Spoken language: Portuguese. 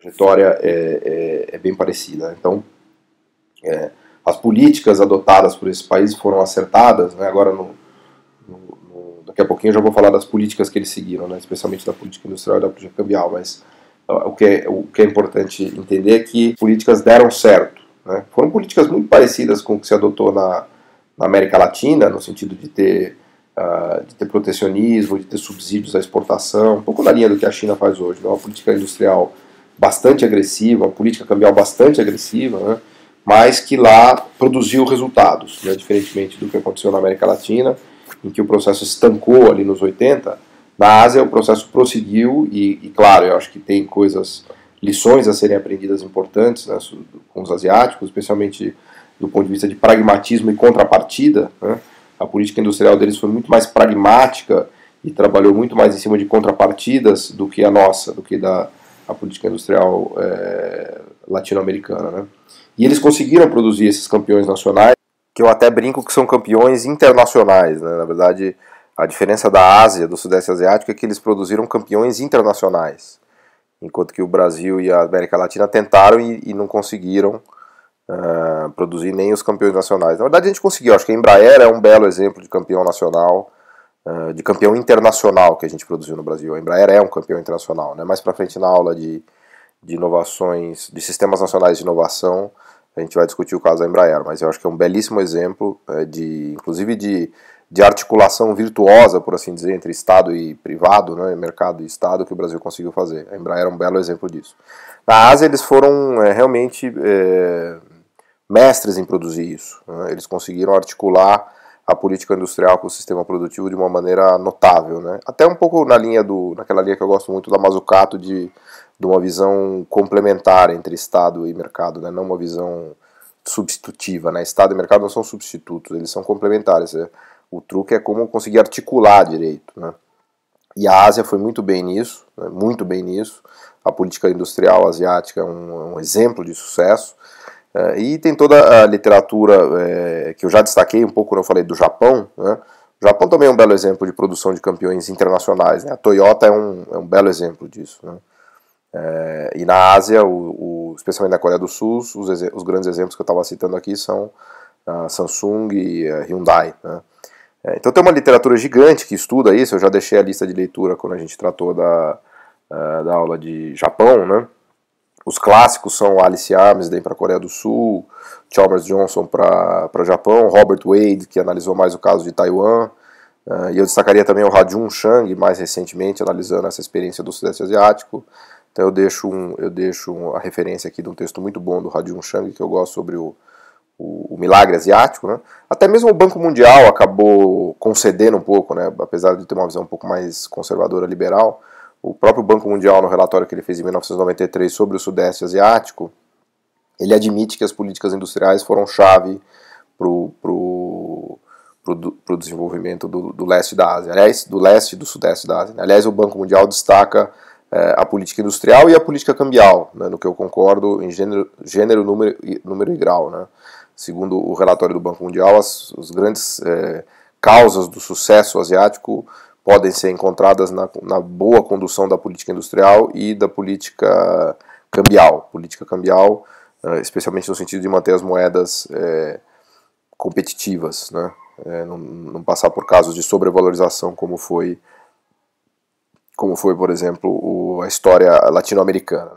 trajetória é, é, é, bem parecida. Então, é, as políticas adotadas por esses países foram acertadas. Né? Agora, no, no, no, daqui a pouquinho, eu já vou falar das políticas que eles seguiram, né? especialmente da política industrial e da política cambial. Mas o que é, o que é importante entender é que políticas deram certo. Né? Foram políticas muito parecidas com o que se adotou na, na América Latina, no sentido de ter Uh, de ter protecionismo, de ter subsídios à exportação, um pouco na linha do que a China faz hoje, né? uma política industrial bastante agressiva, uma política cambial bastante agressiva, né? mas que lá produziu resultados, né? diferentemente do que aconteceu na América Latina, em que o processo estancou ali nos 80, na Ásia o processo prosseguiu e, e claro, eu acho que tem coisas, lições a serem aprendidas importantes né, com os asiáticos, especialmente do ponto de vista de pragmatismo e contrapartida. Né? A política industrial deles foi muito mais pragmática e trabalhou muito mais em cima de contrapartidas do que a nossa, do que da, a política industrial é, latino-americana. Né? E eles conseguiram produzir esses campeões nacionais, que eu até brinco que são campeões internacionais. Né? Na verdade, a diferença da Ásia, do Sudeste Asiático, é que eles produziram campeões internacionais, enquanto que o Brasil e a América Latina tentaram e, e não conseguiram. Uh, produzir nem os campeões nacionais. Na verdade, a gente conseguiu. Acho que a Embraer é um belo exemplo de campeão nacional ah, de campeão internacional que a gente produziu no Brasil. A Embraer é um campeão internacional. Né? Mais para frente na aula de, de inovações, de sistemas nacionais de inovação, a gente vai discutir o caso da Embraer, mas eu acho que é um belíssimo exemplo é, de, inclusive de, de articulação virtuosa, por assim dizer, entre Estado e privado, né, mercado e Estado, que o Brasil conseguiu fazer. A Embraer é um belo exemplo disso. Na Ásia, eles foram é, realmente é, mestres em produzir isso. Né? eles conseguiram articular a política industrial com o sistema produtivo de uma maneira notável, né? Até um pouco na linha do, naquela linha que eu gosto muito da Mazzucato de, de uma visão complementar entre Estado e mercado, né? Não uma visão substitutiva, né? Estado e mercado não são substitutos, eles são complementares. Né? O truque é como conseguir articular direito, né? E a Ásia foi muito bem nisso, né? muito bem nisso. A política industrial asiática é um, é um exemplo de sucesso. É, e tem toda a literatura é, que eu já destaquei um pouco quando eu falei do Japão. Né? O Japão também é um belo exemplo de produção de campeões internacionais. Né? A Toyota é um, é um belo exemplo disso. Né? É, e na Ásia, o, o, especialmente na Coreia do Sul, os, os grandes exemplos que eu estava citando aqui são a Samsung e a Hyundai. Né? É, então tem uma literatura gigante que estuda isso. Eu já deixei a lista de leitura quando a gente tratou da, é, da aula de Japão. Né? Os clássicos são Alice Armsden para a Coreia do Sul, Chalmers Johnson para o Japão, Robert Wade, que analisou mais o caso de Taiwan, uh, e eu destacaria também o Rajun Chang, mais recentemente, analisando essa experiência do Sudeste Asiático. Então eu deixo, um, eu deixo a referência aqui de um texto muito bom do Rajun Chang, que eu gosto sobre o, o, o milagre asiático. Né? Até mesmo o Banco Mundial acabou concedendo um pouco, né? apesar de ter uma visão um pouco mais conservadora, liberal, o próprio Banco Mundial, no relatório que ele fez em 1993 sobre o Sudeste Asiático, ele admite que as políticas industriais foram chave para o desenvolvimento do, do, leste da Ásia, aliás, do leste e do sudeste da Ásia. Né? Aliás, o Banco Mundial destaca é, a política industrial e a política cambial, né, no que eu concordo em gênero, gênero número, número e grau. Né. Segundo o relatório do Banco Mundial, as, as grandes é, causas do sucesso asiático podem ser encontradas na, na boa condução da política industrial e da política cambial. Política cambial, eh, especialmente no sentido de manter as moedas é, competitivas, né? É, não, não, passar por casos de sobrevalorização como foi, como foi por exemplo, o, a história latino-americana. Né?